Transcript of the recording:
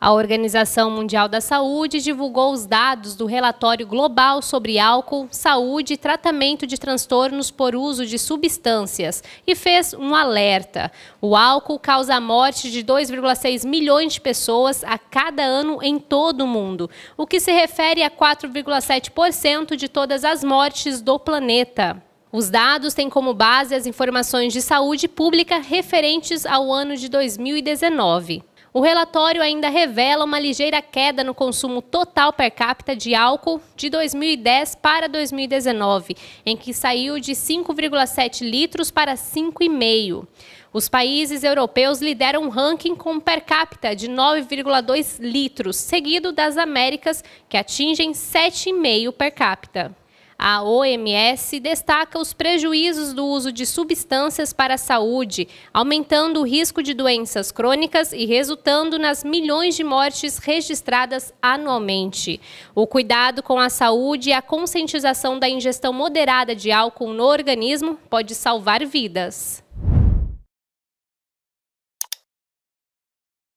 A Organização Mundial da Saúde divulgou os dados do relatório global sobre álcool, saúde e tratamento de transtornos por uso de substâncias e fez um alerta. O álcool causa a morte de 2,6 milhões de pessoas a cada ano em todo o mundo, o que se refere a 4,7% de todas as mortes do planeta. Os dados têm como base as informações de saúde pública referentes ao ano de 2019. O relatório ainda revela uma ligeira queda no consumo total per capita de álcool de 2010 para 2019, em que saiu de 5,7 litros para 5,5. Os países europeus lideram um ranking com per capita de 9,2 litros, seguido das Américas, que atingem 7,5 per capita. A OMS destaca os prejuízos do uso de substâncias para a saúde, aumentando o risco de doenças crônicas e resultando nas milhões de mortes registradas anualmente. O cuidado com a saúde e a conscientização da ingestão moderada de álcool no organismo pode salvar vidas.